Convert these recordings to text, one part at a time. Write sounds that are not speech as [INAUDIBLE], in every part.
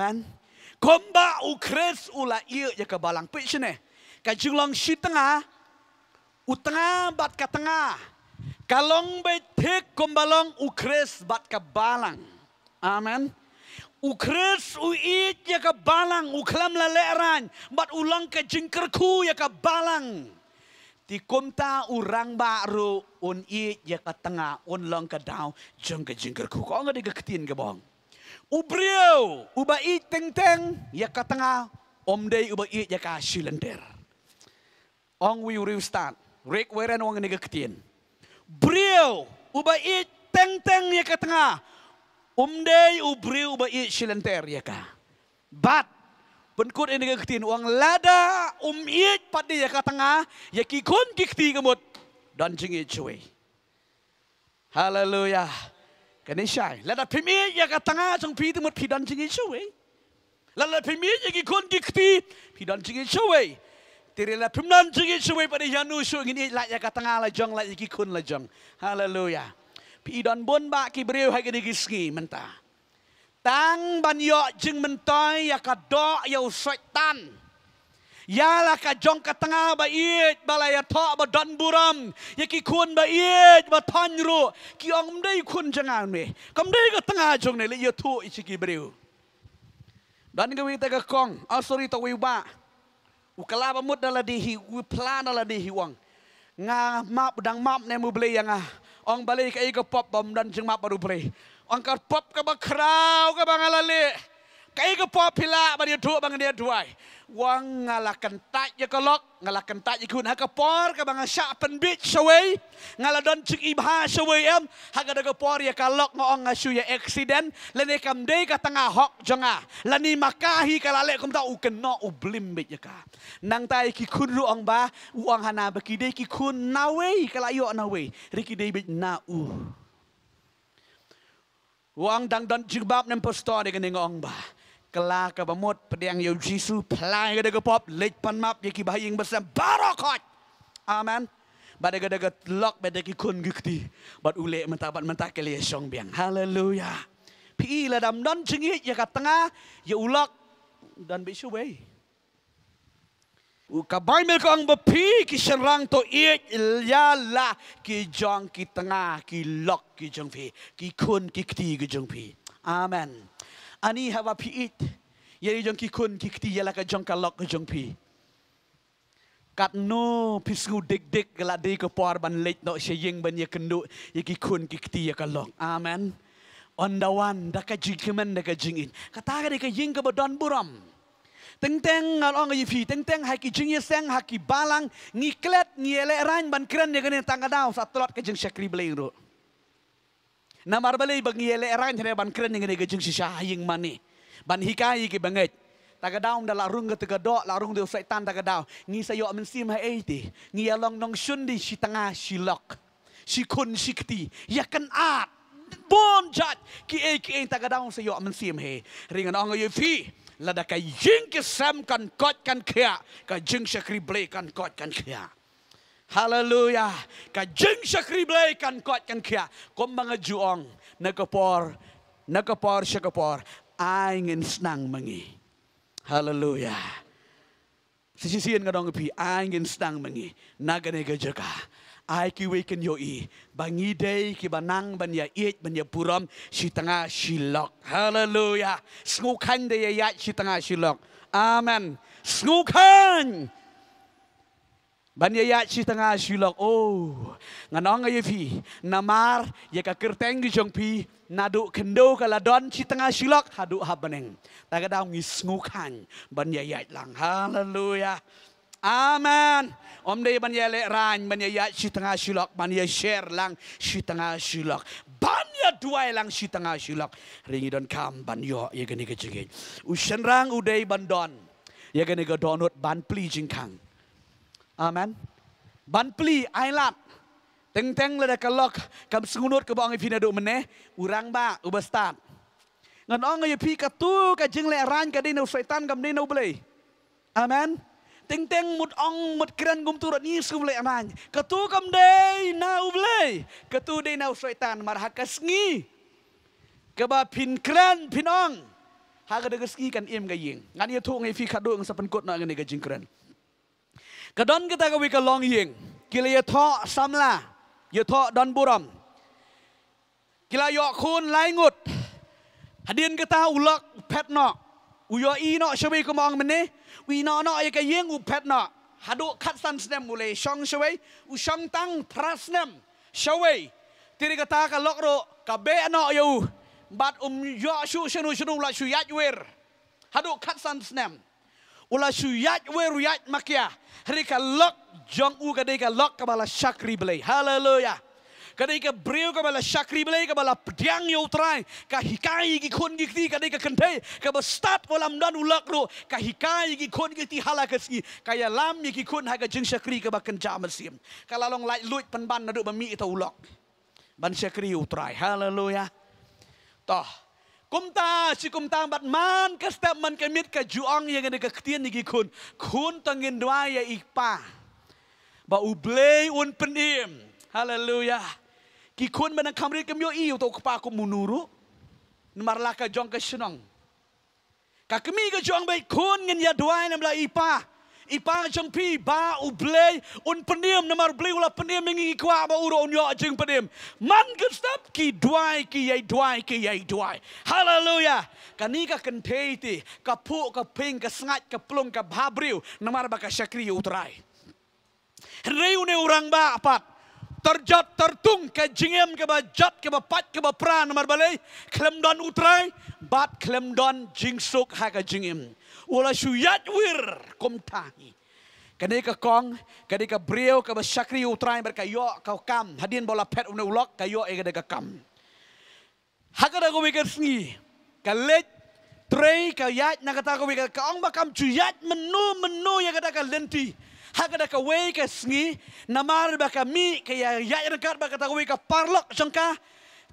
kan? Komba u kres u la iya ya ke balang pitch ne. Ka julong si tengah, u tengah bat ka tengah. Kalong be tek kombalong u kres bat ka balang. Amen. U kres u iit ya ke balang, u kelam la leran, bat ulang ke jengkerku ya ke balang. Di kumta urang baru, un iit ya ke tengah, un long ke daun, jeng ke jengkerku. Kau ngedi ke ketin ke bohong? ubriau ubai teng teng ya ka tenga om dei ubai ya ka shilender ong wi uri ustad rek weren wong nege ketien briau ubai teng teng ya ka tenga om dei ubriau ubai shilender ya ka bat Penkut ini kekhtin, uang lada umiit pada ya tengah, ya kikun kikti kemut, dan cengit cuy. Haleluya. Haleluya. กันนี่ใช่แล้วถ้าพิมีอยากตั้งอาจงพีที่มดพีดันจริงช่วยแล้วพิมีอยากกคนกิกตีพีดันจริงช่วยทีเรลพิมนันจริงช่วยประเดี๋ยนูช่วยกินละอยากตั้งอาละจังละอยากคนละจังฮาเลลูยาพีดันบนบากิเบรียวให้กันกิสกีมันตาตั้งบันยอจึงมันตายอยากกดอกยาวสวตัน Yala ka jong ka tanga ba iet ba la ya tho ba don buram ye ki khun ba iet ba thon ru ki ong dai khun jang an me kam dai ka tanga jong ne le ye thu i chi ki breu dan ga wi ta ka kong a sori ta wi ba u kala ba mut dala di hi u pla na la di hi wang nga ma dang map ne mu ble yang a ong balai ka i ka pop bom dan jang map ba ru ble ong ka pop ka ba krau ka ba ngala le kai ke pop pila ba dia tu bang dia duai wang ngalakan tak je kolok ngalakan tak je kun ke por ke bang sya pen beach sewei ngaladon cik ibha sewei em ha ga ke por ya kalok ngo ong asu ya accident lene kam de ka tengah hok jonga lani makahi kalale kum ta uken no ublim be je ka nang tai ki kun ru ong ba uang hana be ki de ki kun na wei kala yo na wei riki de be na u Wang dang dan jibab nem pastor dengan ngong bah. กลากระบมดประเดียงยชีสูพลายกระดกพบเล็กพันมับยกิบายิงบัสแบารอคอยอามันบัดกระดกล็อกบัดกิคนกึกตีบัดอุเลมันตาบัดมันตาเกลียชองเบียงฮาเลลูยาพี่ละดำดอนชิงิยากัตงาอย่าอุลอกดันไปช่วยอุกบายเมกังบพีกิชรังโตอีกยาลากิจองกิตงากิล็อกกิจงพีกิคนกิกตีกิจงพีอามัน Ani hawa pi it. Yeri jong ki kun ki kti yala ka jong kalok ka jong pi. Kat no pisngu dik dik gala di ke puar ban leit no she ying ban ye kendu ye ki kun ki kti yaka lok. Amen. On the one, daka jing kemen daka jing in. Kataka di ke ying ke badan buram. Teng teng ngal ong yifi, teng teng haki jing yeseng haki balang, ngiklet ngiele rain ban keren ye kene tangga daw sa tulot ke jing shakri beli ruk na marbalay bang iyele erang hene ban kren ngene ge jing sisha hayeng mani ban hikai ge banget taga daung da larung ge taga do larung de setan taga daung ngi sayo amin sim ha eiti ngi along nong shun di si tanga si lok si kun si kti ya kan at bon jat ki e ki en taga daung sayo amin sim he ringan ong ye fi ladaka jing ke sam kan kot kan kya ka jing shakri ble kan kot kan kya Hallelujah. Ka jing siya kriblay kan kot kan kya. Kung mga juong nagkapor, nagkapor siya kapor, ay ngins nang mangi. Hallelujah. Sisisiyan nga dong pi, ay ngins nang mangi. Naganay ka dyan ka. Ay kiwikin yo i. Bangiday kibanang banya it banya puram si tanga silok. Hallelujah. Sngukan dayayat si tanga silok. Amen. Sngukan! Sngukan! Banyaya si tengah silok, oh, nganong ayo fi, namar, ya ka kerteng gijong pi, naduk kendo kaladon si tengah silok, haduk habeneng. Tak ada ngis ngukan, banyaya lang, haleluya. Amen. Om day banyaya lekran, banyaya si tengah silok, banyaya share lang si tengah silok. Banya dua lang si tengah silok, ringi don kam, banyo, ya gani kecegi. Usen rang udai bandon, ya gani ga donut ban pli jingkang. kang. อามันบันปลีไอลัดเต็งเต็งเลยเด็กกัลอกกับสูงนวดกับบองไอพีนาดูมันเน่อุรังบ้าอุบัสตาดเงินอ้องไอพีกับตู้กับจิงเลรันกับดินเอาไซตันกับดินเอาเบลยอามันเต็งเต็งหมดอ้องหมดกระนุมตัวนี้สูงเลยมันกับตู้กับดินเอาเบลยกับตู้ดินเอาไซตันมาหักกสกีกับบ้าพินกระนพินอ้องหากระดกสกีกันเอ็มกับยิงงานยาทุงไอพีขัดดวงสับปันกดหน่อยเงินกับจิงกระนุ่กระดอนก็ตากวิกลองยิงกิเลยทอซ้ำละยทอดอนบุรมกิลายอคูนไลงุดเดียนก็ตาอุลักเพชนาะอุยอีนาะชวีก็มองมันนี่วีนอนาะยังก็ยิงอุเพชนาะฮัดุขัดสันสเนมมุเลยช่องชวีอุช่องตั้งทรัสเนมชวีที่ริยกตากะล็อกโรกัเบะนาะอยู่บัดอุมยอชูชนุชนูลาชุยัดเวรฮัดุขัดสันสเนม ula shu yat we ru yat makya hari ka lok jong u ka ka lok ka bala shakri blay hallelujah ka dei ka brew ka bala shakri blay ka bala pdiang yo try ka hikai gi khon gi kri ka dei ka kente ka ba start wala mdan u lak ro ka hikai gi khon gi ti hala ka si ka ya lam mi gi khon ha ka jing shakri ka ba kan ja mal sim ka la long lai luit pan ban na du ba mi ta u lok ban shakri u try hallelujah toh คุณตาชิคุณตาบัดมันก็สเตมันก็มิดกับจูอังยังกันกับเตียนยี่กี่คนคุณต้องเงินด้วยยังอีกป้าบ่าอุเบยอุนเป็นอิมฮาเลลูยากี่คนมันังคำเรียกมิโยอีอยู่ตัวกับป้ากูมุนูรุนมารลากะจองกับชนองกะกมีกับจองไปคุณเงินยาด้วยนั่นแหละอีป้า i ba jampi ba u ble un penim na mar ble ula penim ngi kwa ba uro un yo jing penim man gestap ki dwai ki ye dwai ki ye dwai haleluya kanika ken teiti ka pu ka ping ka sngat ka plung ka bhabriu na mar ba ka syakri utrai reu ne urang ba apat terjat tertung ke jingem ke bajat ke bapat ke bapran nomor balai klemdon utrai bat klemdon jingsuk ha ke jingem wala syuyat wir kom tahi. Kadai ka kong, kadai ka brio, ka basyakri utrain berka yo kau kam. Hadin bola pet une ulok ka yo ega ka kam. Hakada ko wiker sni, ka let trei ka yat na kata ko wiker ka ong bakam cuyat menu menu ya kata ka lenti. Hakada ka wei ka sni, namar baka mi ka ya yat na kar baka ta ko wiker parlok sangka.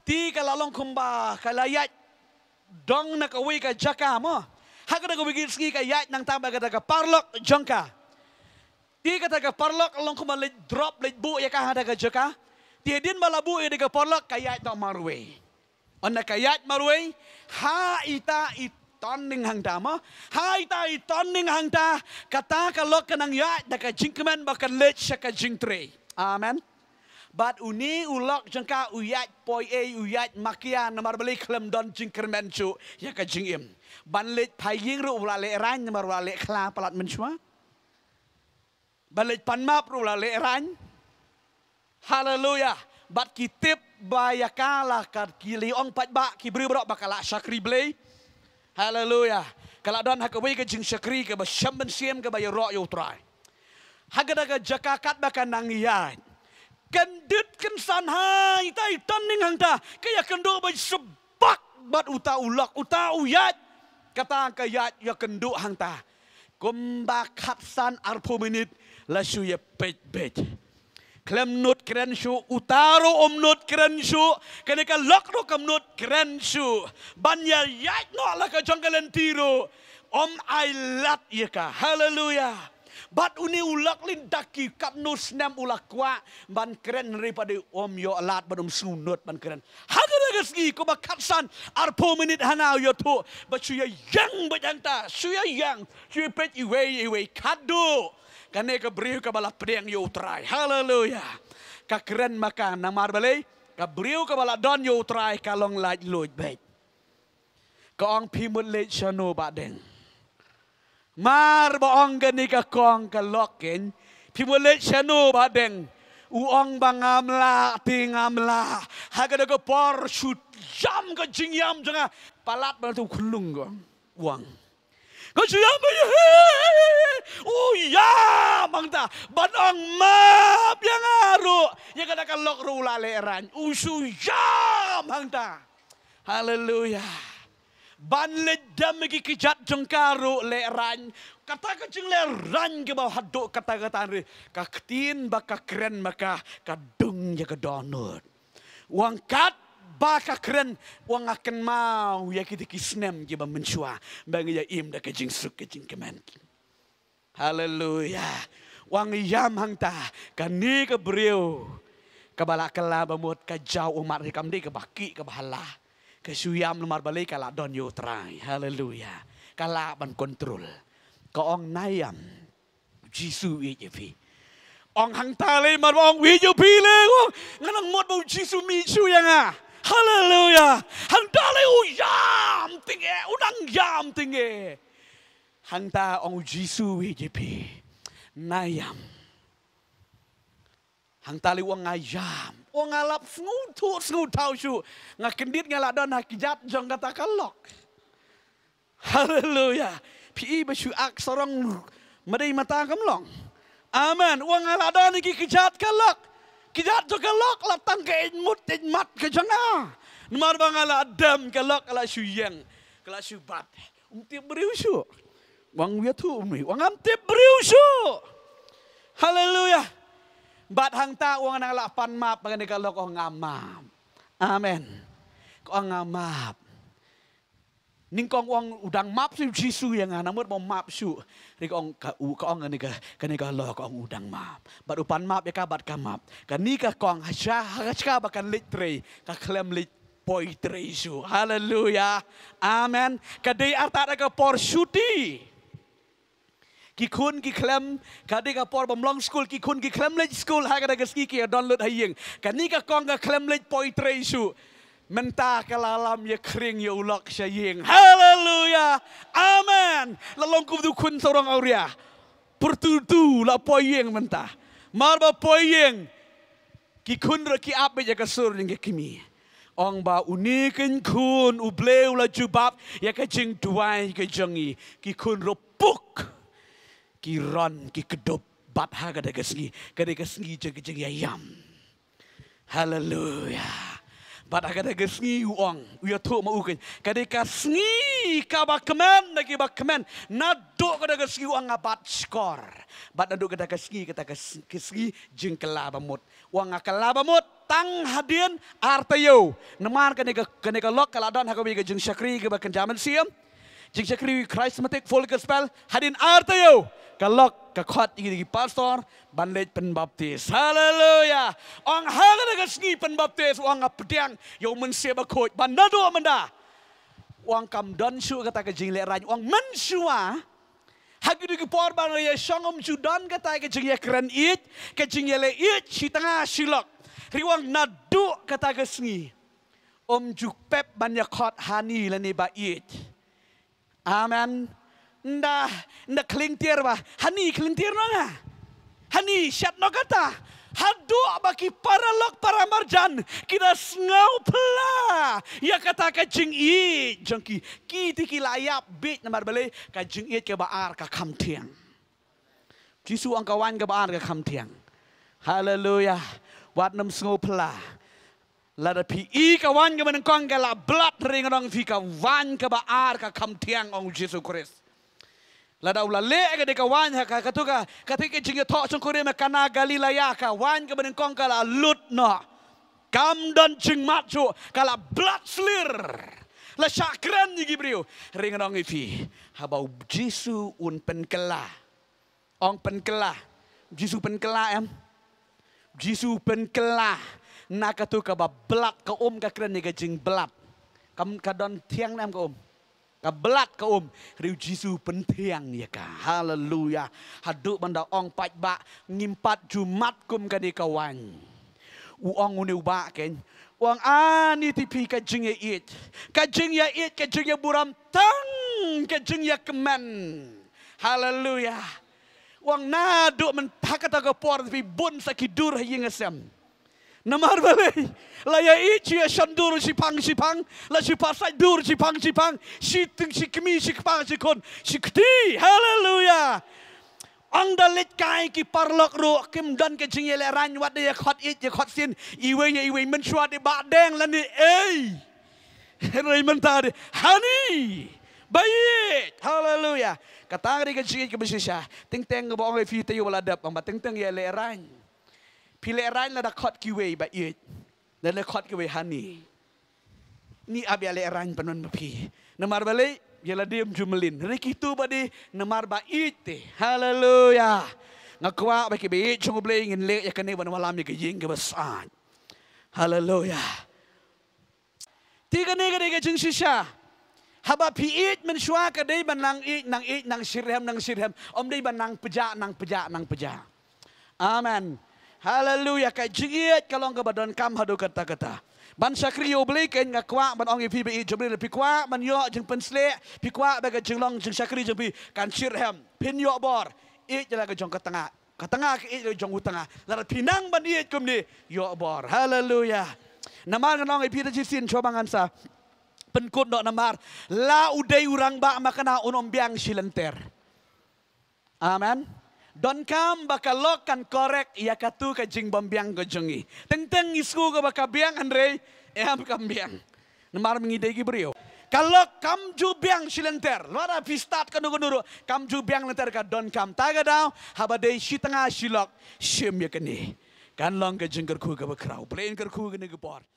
Ti ka lalong kumba ka layat dong na ka wiker jaka mo. Hagar ako bigil sige kay yait nang tabag at aga parlok jonka. Di ka taga parlok along kuma lit drop lit bu ya ka hada ga jonka. Di din malabu ya daga parlok kay yait na marwe. On na kay yait marwe ha ita itoning hang dama. Ha ita itoning hang ta kata ka lok ka nang yait daga jinkman baka lit siya ka jinktre. Amen. Bat uni ulok jengka uyat poi e uyat makia nomor beli klem don jingkermen cu ya ke jingim. បានលេចផៃយិងរូបលាលេរាញ់មករាលេខ្លាប្លាត់មិនឈ្មោះបលិចបានមករូបលាលេរាញ់ hallelujah បាត់គីទិបបាយកាលាកាត់គីលីអងបាច់បាក់គីប្រឺប្រកបកលាសាគ្រីបលី hallelujah កលាដនហកវីកជិងសាគ្រីកបឈឹមមិនសៀមកបាយរកយោត្រៃហកដកជកកាត់បកណងយ៉ាយកិនឌិតកិនសានហើយតៃតនឹងហងតាគីយកិនដូបិសបាក់បាត់ឧតាអ៊ុលកឧតាអ៊ុយ៉ាច់กตางกยะยกันดุหังตากุมบาขับสันอารพูมินิตและชูยเป็ดเป็ดคลมนุดเกรนชูอุตารุอมนุดเกรนชูกันกันล็อกรุกำนุดเกรนชูบัญญายายนอละกจงกันทีโรอมไอลัดยกะฮาเลลูยาบัดอุนิอุลักลินดักกีกับนุสเนมอุลักกว่าบันเครนริปดิอมโยลาดบันอมสุนุตบันเครนฮักระกสกีกบักัดสันอาร์พมินิตฮานาโยทุบัดชุยยังบัดยันตาชุยยังชุยเป็ดอีเวอีเวคัดดูกันเนกบริวกับบลาเปรียงโยตรายฮาเลลูยากับเครนมากานามาร์เบลีกับบริวกับบลาดอนโยตรายกาลงไลายลุยเบ็ดกองพิมุลเลชโนบาเดง mar baong gani ka kong ka lokin pi bolet chano ba deng uong bangamla tingamla haga de por shut jam ka jingyam jinga palat ba tu khulung go uang ko chu yam ba ye u ya mang ta ban ong ma yang aru ye ka da ka lok ru la le ran u su jam mang ta hallelujah ban le dam gi ki jat jengkaru le ran kata ke jeng le ran ke bawah hadu kata kata ni kaktin baka keren maka kadung ya ke donut wangkat baka keren wang akan mau ya kita kisnem ki bawah mencua bang ya im da ke jeng suk ke jeng kemen haleluya wang yam hang ta kani ke brio kebalak kelabamut kajau umat rekam di kebaki kebahalah. Kesuyam lumar balik kala don yu terai. Haleluya. Kala ban kontrol. Ka ong nayam. Jisu i jepi. Ong hang ta le mar ong wi jepi le ong. Nganang mod bau Jisu mi chu yang ah. Haleluya. Hang ta le u yam tinge. Unang yam tinge. Hang ta ong Jisu i jepi. Nayam. Hang tali wang ngayam. O ngalap sngutu sngutau syu. Nga kendit ngalak don hakijat jong kata kalok. Haleluya. Pi besu ak sorong medai mata kamlong. Amen. Wang ngalak don iki kejat kalok. Kejat jong kalok latang ke mut tin mat ke jenga. Nmar bang ala adam kalok ala syu yang. Kala syu bat. Umti beriu syu. Wang wiatu umi. Wang amti beriu syu. Haleluya. Haleluya. Bat hang ta uang nang lak pan map pagani kalau ko ngamap. Amen. Ko ngamap. Ning kong uang udang map si Jisu yang ana ah, mut mau map su. Ri kong ka u ka ong ni ka kani ka lo ka ong udang map. Bat upan map ya ka bat ka map. Ka ni ka kong hasya hasya bakan litri ka klem lit poi tre su. Haleluya. Amen. Kadai arta ka por shooting. กี่คุณกี่เคลมกาดิกาปอบําลองสกูลกี่คุณกี่เคลมเลยสกูลให้กันกสกี้เกียดอนเลดให้ยิงกันนี่ก็กองกับเคลมเลยปอยเทรชูมันตากลาลามยาครึงยาอุลักชายิงฮาเลลูยาอามนแล้วลองกูดูคุณสรองเอาเรียปรตูตูลาปอยยิงมันตามาบะปอยยิงกี่คุณรักกี่อาบไปยากระสุนยังกี่มีองบาอุนิกินคุณอุเบลวลาจุบับยากระจิงดวายกระจงีกี่คุณรบปุก ki ron ki kedop bab ha kada ke sini kada ke sini jeng jeng ayam haleluya bab ha kada ke sini uang uya tu ma u kin kada ya ke sini ka ba kemen lagi ba kemen nadok kada ke sini uang abat skor bab nadok kada ke sini kada ke sini jeng kelaba mut uang kelaba mut tang hadian artayo nemar kada ke kada ke lok kaladan ha ko bi ke jeng syakri ke ba kan jaman siam Jika kriwi Christ metik folk spell hadin artayo kalok kekuat ini di pastor bandit penbaptis haleluya ong hagana gasngi penbaptis dia? Yang yo menseba kot bandado amanda ong kam su kata ke jingle raj ong mensua Hagi di kepor bang ya songom judan kata ke jingya keren it ke le it si tengah silok riwang nadu kata ke sengi om juk pep banyak hot hani lani ba it amen nda nda klingtir ba hani klingtir no nga hani syat no kata hadu baki para lok para marjan kita sengau pela ya kata kajing i jengki kiti kilayap bit nambar bale kajing i ke baar ka kam tiang jisu angkawan ke baar ka kam tiang haleluya wat nam sengau pela Lada pi i ka wan ka manang kong ka la blat ring rong fi ka wan ka ba ar ka kam tiang ong Jesus Christ. La da ula le ga deka wan ha ka tu ga ka ti ke jing tho chung kore me kana galila ya ka wan ga ben kong ka la lut no kam don jing mat chu ka la blood slir la chakran ni gibrio ring rong ifi ha ba jisu un pen kala ong pen kala jisu pen kala em jisu pen kala na ka tu ka ba blood ka um ka kren ni ga jing blood kam ka don thiang nam ka um Ka belat ka um. Riu Jisu pentiang ya ka. Haleluya. Haduk manda ong pat ba. Ngimpat jumat kum ka di kawan. Uang uni uba ken. Uang ani ah, tipi ka jingye ya it. Ka jingye ya it ka jingye ya buram tang. Ka jingye kemen. Haleluya. Uang naduk men pakat aga puar tipi bun sakidur hingga sem. Haleluya. Namar balai. La ya eh, ichi eh, ya shandur si pang si pang. La si pasai dur si pang si pang. Si ting si kmi si kpang si kon. Si kti. Haleluya. Ang dalit kai ki parlok ro kim don ke jing yele ran wat de khot it ye khot sin. Iwe ye iwe men shwa de ba deng la ni ei. Rei men ta de. Hani. Baik. Haleluya. Katang ri ke jing ke bisisha. Ting teng ngobong fi te yo bala dap. Ma ting teng yele ran. พิเลรันละดคอตกิเวบะอิดละดคอตกิเวฮันนี่นี่อาเบลเลรันปนันมาพีนมารบาลิยาละดิมจุมลินริกิตูบดีนมารบาอิดเตฮาเลลูยางักว่าไปกิบิชงบเลงินเลกยากันเนวันวาลามีกิยิงกิบสานฮาเลลูยาที่กันเนกันเนกจึงชิชา Haba pi it men shua ka dei ban nang i nang i nang sirhem nang sirhem om dei ban nang peja nang peja nang peja amen Haleluya, kayak jerit kalau engkau badan kam hadu kata-kata. Ban sakrio beli kain ngak kuak ban ongi e pi bi jebri le pi kuak ban yo jeng pensle pi kuak baga jeng long jeng sakri jeng pi kan sir hem pin yo bor i jela ke jong ketenga ketenga ke i jela jong utenga lara pinang ban i kum ni yo bor haleluya namar ngan ongi pi tajir sin coba ngan sa penkut dok namar la udai urang ba makana unom biang silenter amen Don kam baka lokan korek ia katu ke jing bambiang ke jengi. Teng teng isku ke baka biang Andre, [LAUGHS] ia baka biang. Nemar mengidei ki beriau. Kalau kam ju biang silenter, luar api start ke nunggu nuru. Kam ju biang lenter ke don kam. Taga dao, haba dei si tengah silok, siem ya kene. Kan long ke jengger ku ke bekerau, belain ker ku ke negepor.